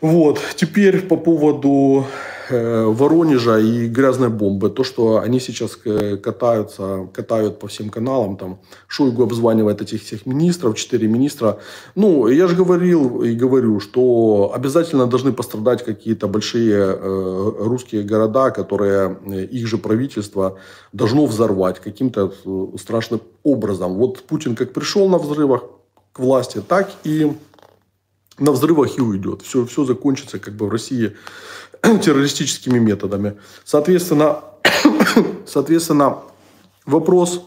Вот. Теперь по поводу э, Воронежа и грязной бомбы. То, что они сейчас э, катаются, катают по всем каналам. Там Шойгу обзванивает этих всех министров, четыре министра. Ну, я же говорил и говорю, что обязательно должны пострадать какие-то большие э, русские города, которые э, их же правительство должно взорвать каким-то э, страшным образом. Вот Путин как пришел на взрывах к власти, так и на взрывах и уйдет. Все, все закончится как бы в России террористическими методами. Соответственно, соответственно вопрос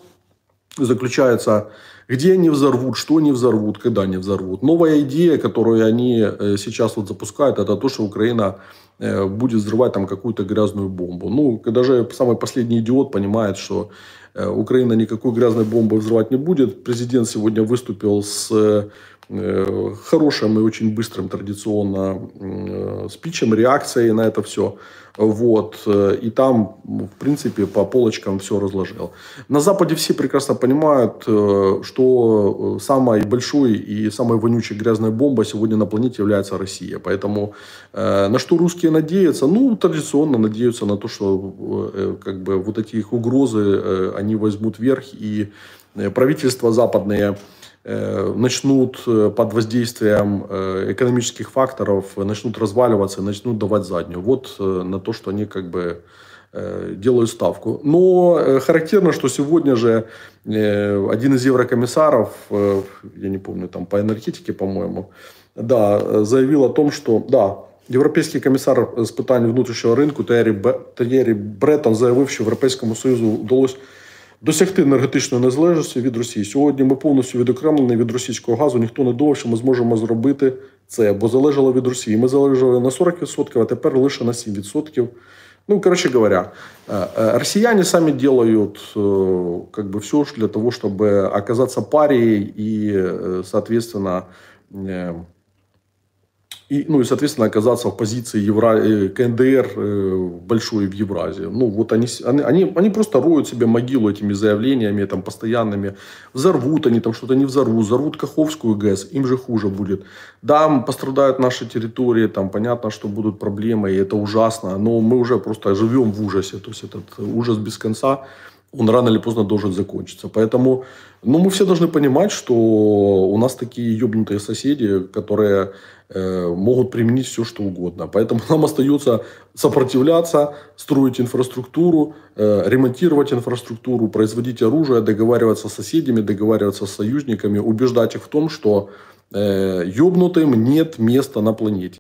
заключается, где они взорвут, что они взорвут, когда они взорвут. Новая идея, которую они э, сейчас вот запускают, это то, что Украина э, будет взрывать там какую-то грязную бомбу. Ну, даже самый последний идиот понимает, что Э, Украина никакой грязной бомбы взрывать не будет. Президент сегодня выступил с э, хорошим и очень быстрым традиционно э, спичем, реакцией на это все. Вот. И там, в принципе, по полочкам все разложил. На Западе все прекрасно понимают, что самой большой и самой вонючей грязной бомбой сегодня на планете является Россия. Поэтому на что русские надеются? Ну, традиционно надеются на то, что как бы, вот эти их угрозы, они возьмут верх, и э, правительства западные э, начнут э, под воздействием экономических факторов, начнут разваливаться, начнут давать заднюю. Вот на то, что они как бы делают ставку. Но характерно, что сегодня же один из еврокомиссаров, я не помню, там по энергетике, по-моему, да, заявил о том, что да, Європейський комісар з внутреннего рынка ринку Террі Бреттон заявив, що Європейському Союзу удалось досягти енергетичної незалежності від Росії. Сьогодні ми повністю відокремлені від російського газу. Ніхто не думав, що ми зможемо зробити це, бо залежало від Росії. Ми залежали на 40%, а тепер лише на 7%. Ну, коротше говоря, е, е, росіяни самі делают как е, бы все для того, щоб оказатися парією і. соответственно, и, ну и, соответственно, оказаться в позиции Евра... Э, КНДР э, большой в Евразии. Ну, вот они, они, они просто роют себе могилу этими заявлениями там, постоянными. Взорвут они там что-то, не взорвут. Взорвут Каховскую ГЭС, им же хуже будет. Да, пострадают наши территории, там понятно, что будут проблемы, и это ужасно. Но мы уже просто живем в ужасе. То есть, этот ужас без конца он рано или поздно должен закончиться. Поэтому ну, мы все должны понимать, что у нас такие ебнутые соседи, которые э, могут применить все, что угодно. Поэтому нам остается сопротивляться, строить инфраструктуру, э, ремонтировать инфраструктуру, производить оружие, договариваться с соседями, договариваться с союзниками, убеждать их в том, что э, ебнутым нет места на планете.